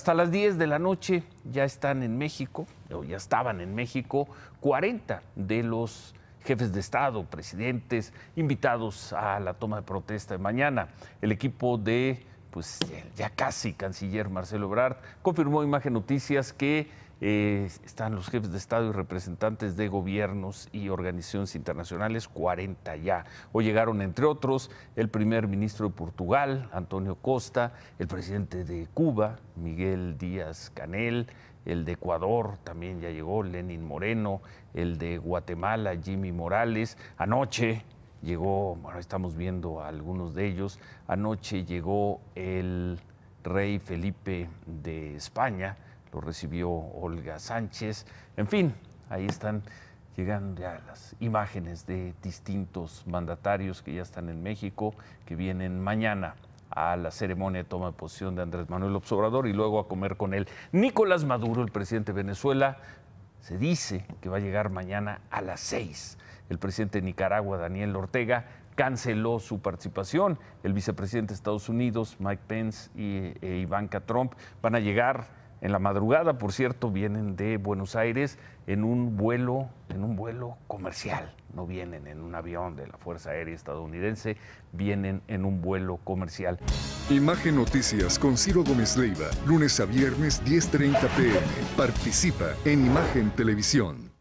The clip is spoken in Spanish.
Hasta las 10 de la noche ya están en México, o ya estaban en México, 40 de los jefes de Estado, presidentes, invitados a la toma de protesta de mañana. El equipo de pues ya casi canciller Marcelo Ebrard, confirmó Imagen Noticias que eh, están los jefes de Estado y representantes de gobiernos y organizaciones internacionales, 40 ya. Hoy llegaron, entre otros, el primer ministro de Portugal, Antonio Costa, el presidente de Cuba, Miguel Díaz Canel, el de Ecuador también ya llegó, Lenin Moreno, el de Guatemala, Jimmy Morales. Anoche llegó, bueno, estamos viendo a algunos de ellos, anoche llegó el rey Felipe de España, lo recibió Olga Sánchez, en fin, ahí están llegando ya las imágenes de distintos mandatarios que ya están en México, que vienen mañana a la ceremonia de toma de posesión de Andrés Manuel Observador y luego a comer con él. Nicolás Maduro, el presidente de Venezuela, se dice que va a llegar mañana a las seis. El presidente de Nicaragua, Daniel Ortega, canceló su participación. El vicepresidente de Estados Unidos, Mike Pence y e Ivanka Trump van a llegar en la madrugada, por cierto, vienen de Buenos Aires en un vuelo, en un vuelo comercial. No vienen en un avión de la Fuerza Aérea Estadounidense, vienen en un vuelo comercial. Imagen Noticias con Ciro Gómez Leiva, lunes a viernes 10:30 pm. Participa en Imagen Televisión.